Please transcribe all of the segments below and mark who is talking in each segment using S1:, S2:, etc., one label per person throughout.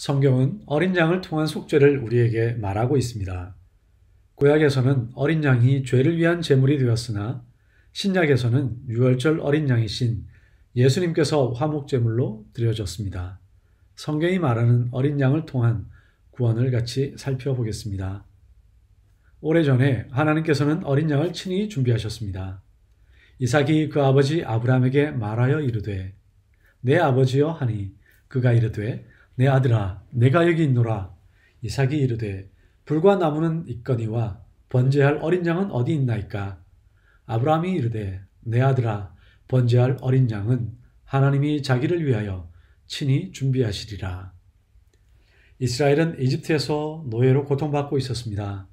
S1: 성경은 어린 양을 통한 속죄를 우리에게 말하고 있습니다. 구약에서는 어린 양이 죄를 위한 제물이 되었으나 신약에서는 유월절 어린 양이신 예수님께서 화목 제물로 드려졌습니다. 성경이 말하는 어린 양을 통한 구원을 같이 살펴보겠습니다. 오래전에 하나님께서는 어린 양을 친히 준비하셨습니다. 이삭이 그 아버지 아브라함에게 말하여 이르되 내 아버지여 하니 그가 이르되 내 아들아 내가 여기 있노라 이삭이 이르되 불과 나무는 있거니와 번제할 어린 양은 어디 있나이까 아브라함이 이르되 내 아들아 번제할 어린 양은 하나님이 자기를 위하여 친히 준비하시리라 이스라엘은 이집트에서 노예로 고통받고 있었습니다.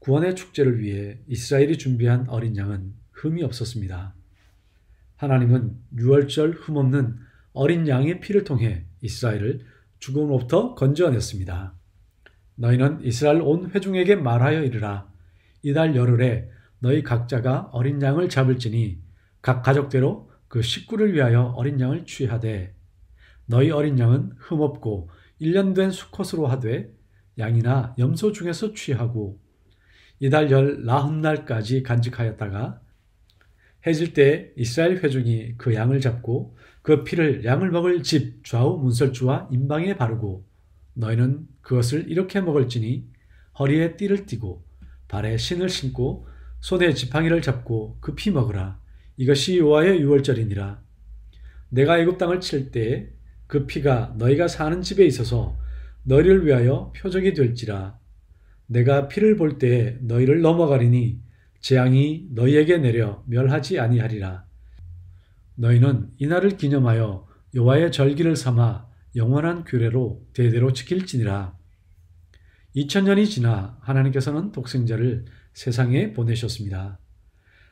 S1: 구원의 축제를 위해 이스라엘이 준비한 어린 양은 흠이 없었습니다. 하나님은 유월절 흠없는 어린 양의 피를 통해 이스라엘을 죽음으로부터 건져냈습니다. 너희는 이스라엘 온 회중에게 말하여 이르라. 이달 열흘에 너희 각자가 어린 양을 잡을지니 각 가족대로 그 식구를 위하여 어린 양을 취하되 너희 어린 양은 흠없고 1년 된 수컷으로 하되 양이나 염소 중에서 취하고 이달 열 나흔 날까지 간직하였다가 해질 때 이스라엘 회중이 그 양을 잡고 그 피를 양을 먹을 집 좌우 문설주와 임방에 바르고 너희는 그것을 이렇게 먹을지니 허리에 띠를 띠고 발에 신을 신고 손에 지팡이를 잡고 그 피 먹으라 이것이 요호의 유월절이니라 내가 애굽 땅을 칠 때 그 피가 너희가 사는 집에 있어서 너희를 위하여 표적이 될지라 내가 피를 볼 때 너희를 넘어가리니 재앙이 너희에게 내려 멸하지 아니하리라. 너희는 이날을 기념하여 여호와의 절기를 삼아 영원한 규례로 대대로 지킬지니라. 2000년이 지나 하나님께서는 독생자를 세상에 보내셨습니다.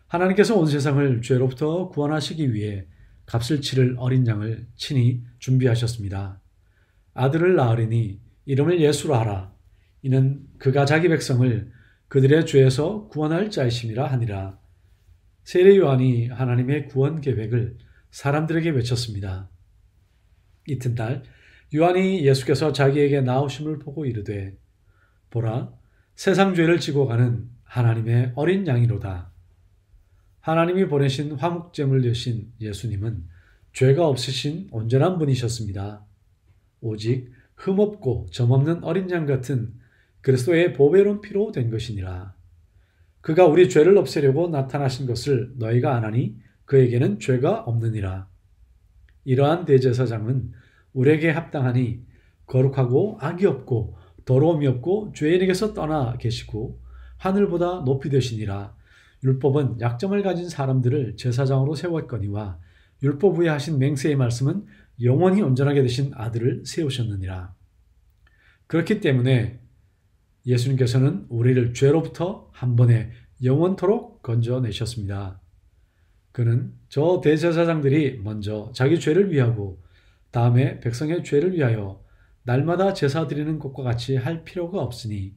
S1: 하나님께서 온 세상을 죄로부터 구원하시기 위해 값을 치를 어린 양을 친히 준비하셨습니다. 아들을 낳으리니 이름을 예수라 하라. 이는 그가 자기 백성을 그들의 죄에서 구원할 자이심이라 하니라. 세례 요한이 하나님의 구원 계획을 사람들에게 외쳤습니다. 이튿날 요한이 예수께서 자기에게 나오심을 보고 이르되 보라 세상 죄를 지고 가는 하나님의 어린 양이로다. 하나님이 보내신 화목제물 되신 예수님은 죄가 없으신 온전한 분이셨습니다. 오직 흠없고 점없는 어린 양 같은 그리스도의 보배로운 피로 된 것이니라. 그가 우리 죄를 없애려고 나타나신 것을 너희가 안하니 그에게는 죄가 없느니라. 이러한 대제사장은 우리에게 합당하니 거룩하고 악이 없고 더러움이 없고 죄인에게서 떠나 계시고 하늘보다 높이 되시니라. 율법은 약점을 가진 사람들을 제사장으로 세웠거니와 율법 후에 하신 맹세의 말씀은 영원히 온전하게 되신 아들을 세우셨느니라. 그렇기 때문에 예수님께서는 우리를 죄로부터 한 번에 영원토록 건져내셨습니다. 그는 저 대제사장들이 먼저 자기 죄를 위하고 다음에 백성의 죄를 위하여 날마다 제사 드리는 것과 같이 할 필요가 없으니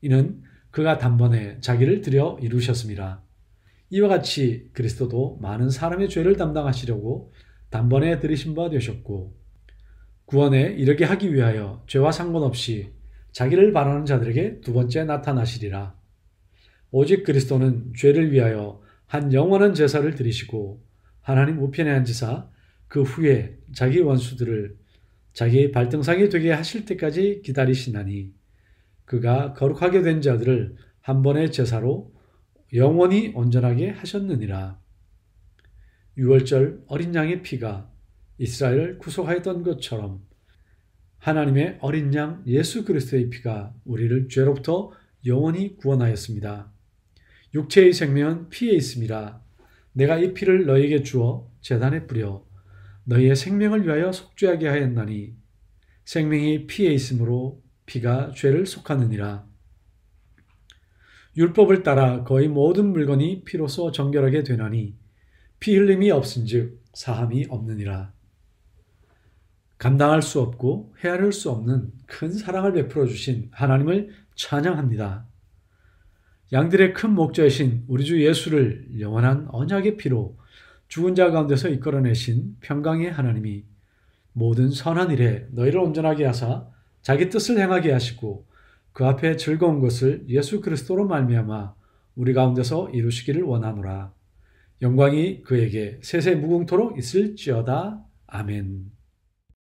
S1: 이는 그가 단번에 자기를 들여 이루셨습니다. 이와 같이 그리스도도 많은 사람의 죄를 담당하시려고 단번에 들이신 바 되셨고 구원에 이르게 하기 위하여 죄와 상관없이 자기를 바라는 자들에게 두 번째 나타나시리라. 오직 그리스도는 죄를 위하여 한 영원한 제사를 드리시고 하나님 우편에 앉으사 그 후에 자기 원수들을 자기 의 발등상이 되게 하실 때까지 기다리시나니 그가 거룩하게 된 자들을 한 번의 제사로 영원히 온전하게 하셨느니라. 6월절 어린 양의 피가 이스라엘을 구속하였던 것처럼 하나님의 어린 양 예수 그리스도의 피가 우리를 죄로부터 영원히 구원하였습니다. 육체의 생명은 피에 있음이라 내가 이 피를 너에게 주어 재단에 뿌려 너희의 생명을 위하여 속죄하게 하였나니 생명이 피에 있으므로 피가 죄를 속하느니라. 율법을 따라 거의 모든 물건이 피로서 정결하게 되나니 피 흘림이 없은즉 사함이 없느니라. 감당할 수 없고 헤아릴 수 없는 큰 사랑을 베풀어 주신 하나님을 찬양합니다. 양들의 큰 목자이신 우리 주 예수를 영원한 언약의 피로 죽은 자 가운데서 이끌어내신 평강의 하나님이 모든 선한 일에 너희를 온전하게 하사 자기 뜻을 행하게 하시고 그 앞에 즐거운 것을 예수 그리스도로 말미암아 우리 가운데서 이루시기를 원하노라. 영광이 그에게 세세 무궁토록 있을지어다. 아멘.